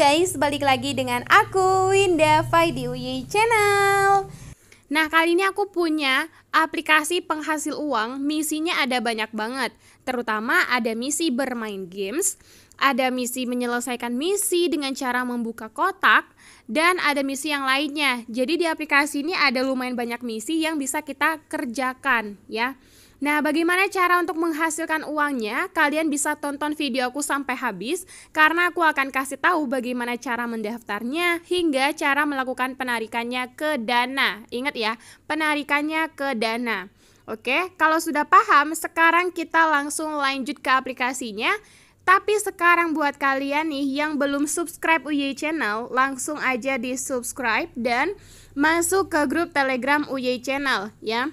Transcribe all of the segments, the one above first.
guys, balik lagi dengan aku Winda Fai di Channel. Nah, kali ini aku punya aplikasi penghasil uang, misinya ada banyak banget. Terutama ada misi bermain games, ada misi menyelesaikan misi dengan cara membuka kotak, dan ada misi yang lainnya. Jadi di aplikasi ini ada lumayan banyak misi yang bisa kita kerjakan ya. Nah, bagaimana cara untuk menghasilkan uangnya? Kalian bisa tonton videoku sampai habis karena aku akan kasih tahu bagaimana cara mendaftarnya hingga cara melakukan penarikannya ke dana. Ingat ya, penarikannya ke dana. Oke, kalau sudah paham, sekarang kita langsung lanjut ke aplikasinya. Tapi sekarang buat kalian nih yang belum subscribe UY Channel, langsung aja di subscribe dan masuk ke grup Telegram UY Channel ya.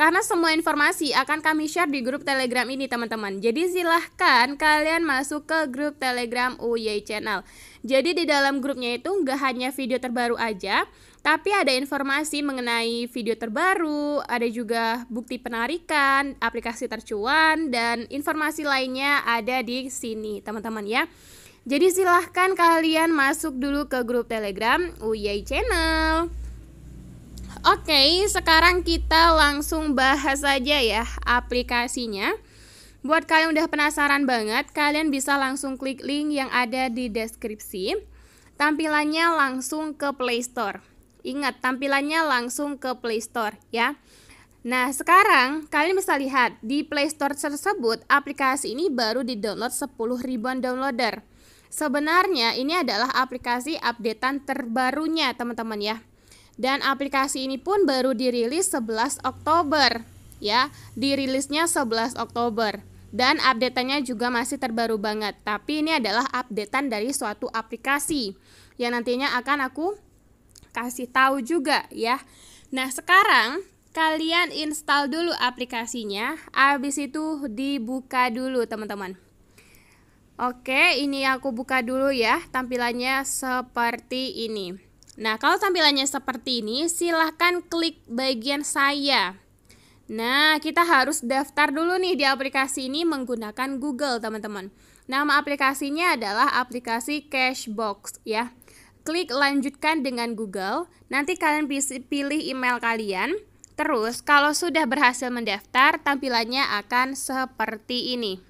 Karena semua informasi akan kami share di grup Telegram ini, teman-teman. Jadi silahkan kalian masuk ke grup Telegram UY Channel. Jadi di dalam grupnya itu nggak hanya video terbaru aja, tapi ada informasi mengenai video terbaru, ada juga bukti penarikan, aplikasi tercuan, dan informasi lainnya ada di sini, teman-teman ya. Jadi silahkan kalian masuk dulu ke grup Telegram UY Channel. Oke, sekarang kita langsung bahas aja ya aplikasinya. Buat kalian udah penasaran banget, kalian bisa langsung klik link yang ada di deskripsi. Tampilannya langsung ke Play Store. Ingat, tampilannya langsung ke Play Store ya. Nah, sekarang kalian bisa lihat di Play Store tersebut aplikasi ini baru di-download 10 ribuan downloader. Sebenarnya ini adalah aplikasi updatean terbarunya teman-teman ya. Dan aplikasi ini pun baru dirilis 11 Oktober ya. Dirilisnya 11 Oktober dan update-nya juga masih terbaru banget. Tapi ini adalah updatean dari suatu aplikasi yang nantinya akan aku kasih tahu juga ya. Nah, sekarang kalian install dulu aplikasinya, habis itu dibuka dulu, teman-teman. Oke, ini aku buka dulu ya. Tampilannya seperti ini. Nah, kalau tampilannya seperti ini, silahkan klik bagian saya. Nah, kita harus daftar dulu nih di aplikasi ini menggunakan Google, teman-teman. Nama aplikasinya adalah aplikasi Cashbox, ya. Klik lanjutkan dengan Google, nanti kalian bisa pilih email kalian. Terus, kalau sudah berhasil mendaftar, tampilannya akan seperti ini.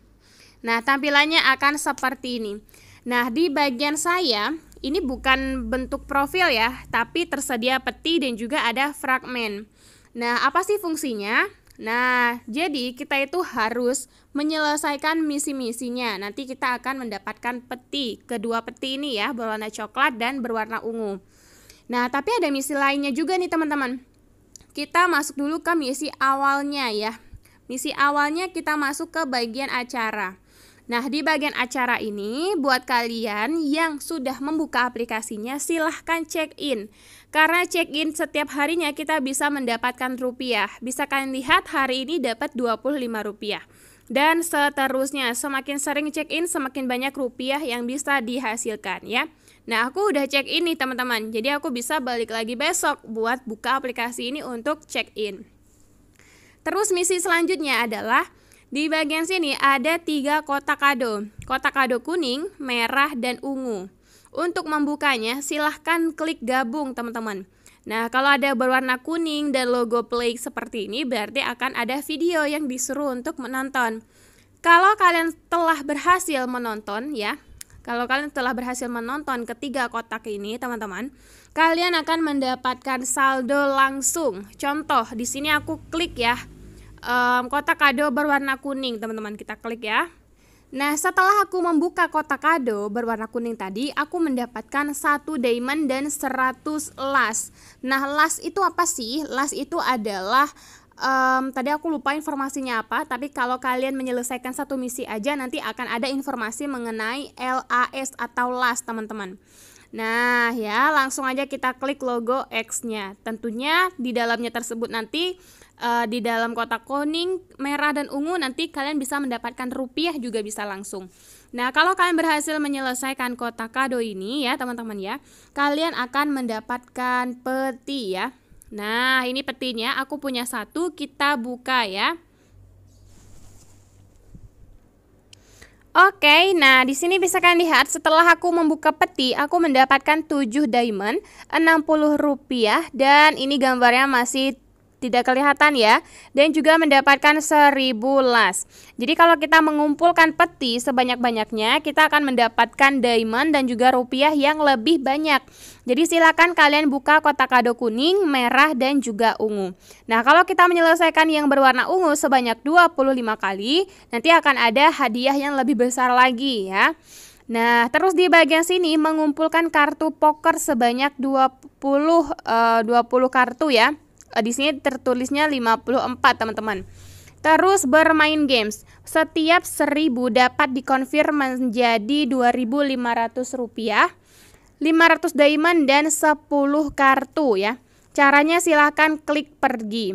Nah, tampilannya akan seperti ini. Nah, di bagian saya, ini bukan bentuk profil ya, tapi tersedia peti dan juga ada fragmen. Nah, apa sih fungsinya? Nah, jadi kita itu harus menyelesaikan misi-misinya. Nanti kita akan mendapatkan peti, kedua peti ini ya, berwarna coklat dan berwarna ungu. Nah, tapi ada misi lainnya juga nih teman-teman. Kita masuk dulu ke misi awalnya ya. Misi awalnya kita masuk ke bagian acara. Nah, di bagian acara ini, buat kalian yang sudah membuka aplikasinya, silahkan check-in. Karena check-in setiap harinya kita bisa mendapatkan rupiah. Bisa kalian lihat hari ini dapat 25 rupiah. Dan seterusnya, semakin sering check-in, semakin banyak rupiah yang bisa dihasilkan ya. Nah, aku udah check-in nih teman-teman, jadi aku bisa balik lagi besok buat buka aplikasi ini untuk check-in. Terus misi selanjutnya adalah di bagian sini ada tiga kotak kado. Kotak kado kuning, merah, dan ungu. Untuk membukanya, silahkan klik gabung teman-teman. Nah, kalau ada berwarna kuning dan logo play seperti ini, berarti akan ada video yang disuruh untuk menonton. Kalau kalian telah berhasil menonton ya, kalau kalian telah berhasil menonton ketiga kotak ini, teman-teman, kalian akan mendapatkan saldo langsung. Contoh, di sini aku klik ya, um, kotak kado berwarna kuning teman-teman kita klik ya Nah setelah aku membuka kotak kado berwarna kuning tadi aku mendapatkan satu diamond dan 100 las Nah las itu apa sih? Las itu adalah um, tadi aku lupa informasinya apa, tapi kalau kalian menyelesaikan satu misi aja nanti akan ada informasi mengenai LAS atau LAS, teman-teman. Nah, ya, langsung aja kita klik logo X-nya. Tentunya di dalamnya tersebut nanti uh, di dalam kotak kuning, merah dan ungu nanti kalian bisa mendapatkan rupiah juga bisa langsung. Nah, kalau kalian berhasil menyelesaikan kotak kado ini ya, teman-teman ya, kalian akan mendapatkan peti ya. Nah, ini petinya aku punya satu, kita buka ya. Oke, nah di sini bisa kalian lihat setelah aku membuka peti, aku mendapatkan 7 diamond, 60 rupiah dan ini gambarnya masih tidak kelihatan ya dan juga mendapatkan 1000 las. Jadi kalau kita mengumpulkan peti sebanyak-banyaknya, kita akan mendapatkan diamond dan juga rupiah yang lebih banyak. Jadi silakan kalian buka kotak kado kuning, merah dan juga ungu. Nah, kalau kita menyelesaikan yang berwarna ungu sebanyak 25 kali, nanti akan ada hadiah yang lebih besar lagi ya. Nah, terus di bagian sini mengumpulkan kartu poker sebanyak 20 uh, 20 kartu ya di sini tertulisnya 54 teman-teman. Terus bermain games. Setiap 1000 dapat dikonfirm menjadi 2.500 rupiah, 500 diamond dan 10 kartu ya. Caranya silahkan klik pergi.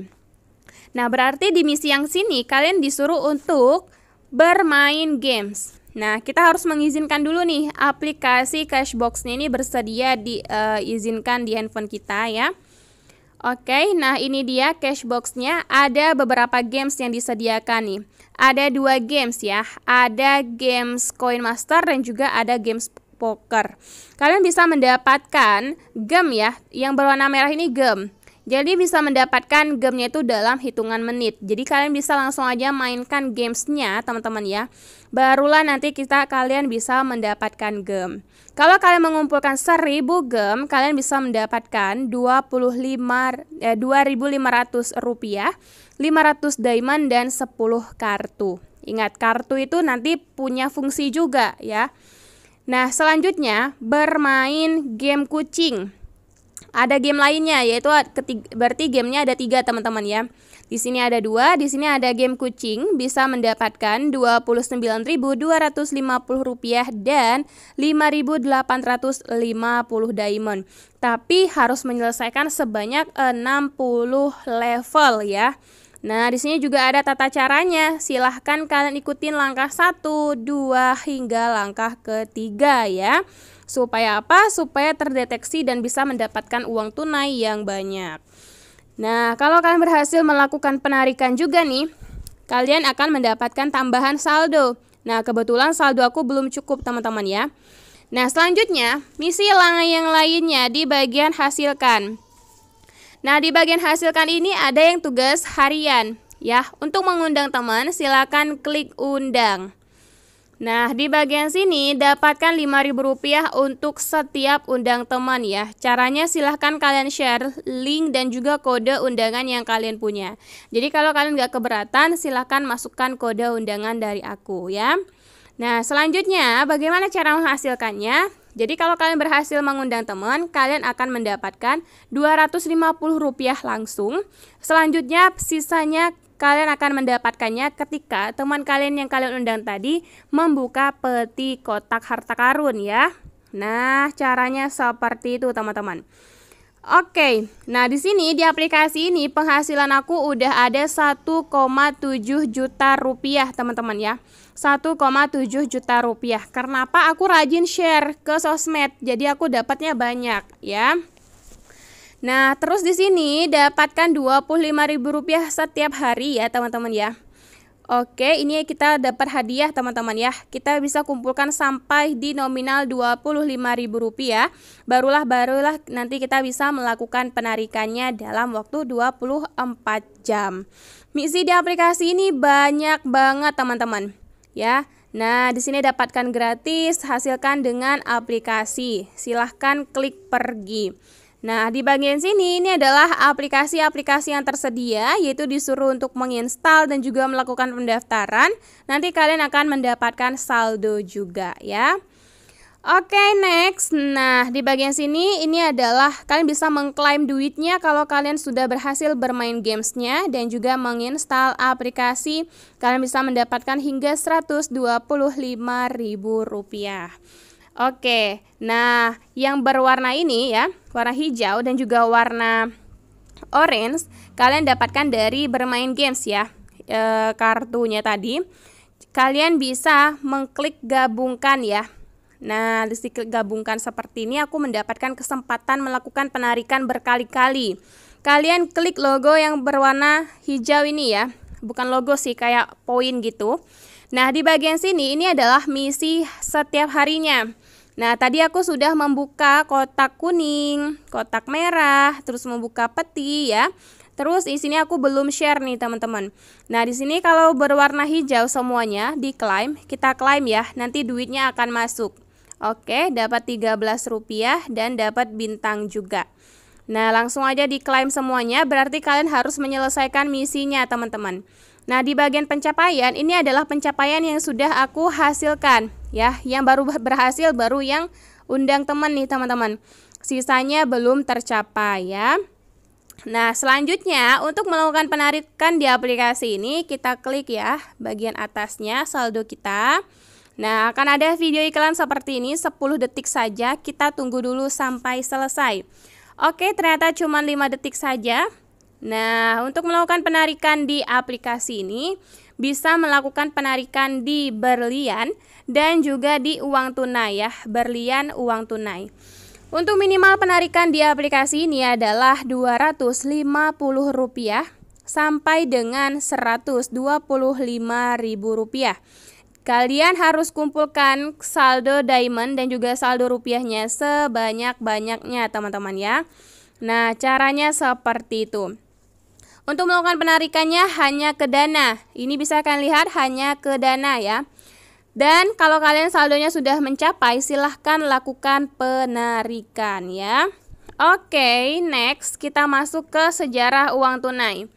Nah berarti di misi yang sini kalian disuruh untuk bermain games. Nah, kita harus mengizinkan dulu nih aplikasi Cashbox ini bersedia diizinkan eh, uh, di handphone kita ya. Oke, nah ini dia cashboxnya. Ada beberapa games yang disediakan nih. Ada dua games ya. Ada games Coin Master dan juga ada games poker. Kalian bisa mendapatkan gem ya. Yang berwarna merah ini gem. Jadi bisa mendapatkan gamenya itu dalam hitungan menit. Jadi kalian bisa langsung aja mainkan gamesnya teman-teman ya. Barulah nanti kita kalian bisa mendapatkan gem. Kalau kalian mengumpulkan 1000 gem, kalian bisa mendapatkan 25 eh, 2500 rupiah, 500 diamond dan 10 kartu. Ingat kartu itu nanti punya fungsi juga ya. Nah, selanjutnya bermain game kucing. Ada game lainnya yaitu ketiga, berarti gamenya ada tiga teman-teman ya. Di sini ada dua, di sini ada game kucing bisa mendapatkan dua dua puluh sembilan ribu ratus lima puluh rupiah dan lima lima ribu delapan ratus puluh diamond. Tapi harus menyelesaikan sebanyak enam puluh level ya. Nah, di sini juga ada tata caranya. Silahkan kalian ikutin langkah 1, 2, hingga langkah ketiga ya. Supaya apa? Supaya terdeteksi dan bisa mendapatkan uang tunai yang banyak. Nah, kalau kalian berhasil melakukan penarikan juga nih, kalian akan mendapatkan tambahan saldo. Nah, kebetulan saldo aku belum cukup, teman-teman ya. Nah, selanjutnya, misi langkah yang lainnya di bagian hasilkan. Nah, di bagian hasilkan ini ada yang tugas harian. Ya, untuk mengundang teman silakan klik undang. Nah, di bagian sini dapatkan Rp5.000 untuk setiap undang teman ya. Caranya silahkan kalian share link dan juga kode undangan yang kalian punya. Jadi kalau kalian nggak keberatan, silahkan masukkan kode undangan dari aku ya. Nah, selanjutnya bagaimana cara menghasilkannya? Jadi kalau kalian berhasil mengundang teman, kalian akan mendapatkan Rp250 langsung. Selanjutnya sisanya kalian akan mendapatkannya ketika teman kalian yang kalian undang tadi membuka peti kotak harta karun ya. Nah, caranya seperti itu teman-teman. Oke, nah di sini di aplikasi ini penghasilan aku udah ada 1,7 juta rupiah teman-teman ya. 1,7 juta rupiah. Kenapa aku rajin share ke sosmed? Jadi aku dapatnya banyak ya. Nah, terus di sini dapatkan rp rupiah setiap hari ya, teman-teman ya. Oke, ini kita dapat hadiah teman-teman ya. Kita bisa kumpulkan sampai di nominal Rp25.000. Barulah barulah nanti kita bisa melakukan penarikannya dalam waktu 24 jam. Misi di aplikasi ini banyak banget teman-teman ya. Nah, di sini dapatkan gratis, hasilkan dengan aplikasi. Silahkan klik pergi. Nah, di bagian sini ini adalah aplikasi-aplikasi yang tersedia, yaitu disuruh untuk menginstal dan juga melakukan pendaftaran. Nanti kalian akan mendapatkan saldo juga ya. Oke, okay, next. Nah, di bagian sini ini adalah kalian bisa mengklaim duitnya kalau kalian sudah berhasil bermain gamesnya dan juga menginstal aplikasi. Kalian bisa mendapatkan hingga Rp125.000. Oke, okay. nah yang berwarna ini ya, warna hijau dan juga warna orange, kalian dapatkan dari bermain games ya, e, kartunya tadi. Kalian bisa mengklik gabungkan ya Nah, gabungkan seperti ini aku mendapatkan kesempatan melakukan penarikan berkali-kali. Kalian klik logo yang berwarna hijau ini ya. Bukan logo sih, kayak poin gitu. Nah, di bagian sini ini adalah misi setiap harinya. Nah, tadi aku sudah membuka kotak kuning, kotak merah, terus membuka peti ya. Terus di sini aku belum share nih teman-teman. Nah di sini kalau berwarna hijau semuanya diklaim, kita klaim ya. Nanti duitnya akan masuk. Oke, dapat 13 rupiah dan dapat bintang juga. Nah, langsung aja diklaim semuanya, berarti kalian harus menyelesaikan misinya, teman-teman. Nah, di bagian pencapaian, ini adalah pencapaian yang sudah aku hasilkan, ya. Yang baru berhasil, baru yang undang teman nih, teman-teman. Sisanya belum tercapai, ya. Nah, selanjutnya untuk melakukan penarikan di aplikasi ini, kita klik ya bagian atasnya saldo kita. Nah, akan ada video iklan seperti ini 10 detik saja. Kita tunggu dulu sampai selesai. Oke, ternyata cuma 5 detik saja. Nah, untuk melakukan penarikan di aplikasi ini bisa melakukan penarikan di berlian dan juga di uang tunai ya, berlian uang tunai. Untuk minimal penarikan di aplikasi ini adalah Rp250 sampai dengan Rp125.000. Kalian harus kumpulkan saldo diamond dan juga saldo rupiahnya sebanyak-banyaknya teman-teman ya. Nah, caranya seperti itu. Untuk melakukan penarikannya hanya ke dana. Ini bisa kalian lihat hanya ke dana ya. Dan kalau kalian saldonya sudah mencapai, silahkan lakukan penarikan ya. Oke, okay, next kita masuk ke sejarah uang tunai.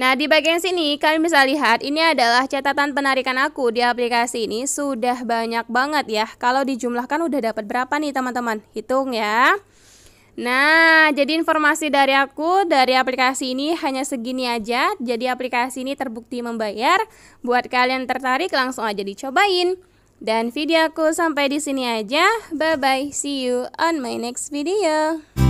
Nah, di bagian sini kalian bisa lihat ini adalah catatan penarikan aku di aplikasi ini sudah banyak banget ya. Kalau dijumlahkan udah dapat berapa nih teman-teman? Hitung ya. Nah, jadi informasi dari aku dari aplikasi ini hanya segini aja. Jadi aplikasi ini terbukti membayar. Buat kalian tertarik langsung aja dicobain. Dan videoku sampai di sini aja. Bye bye. See you on my next video.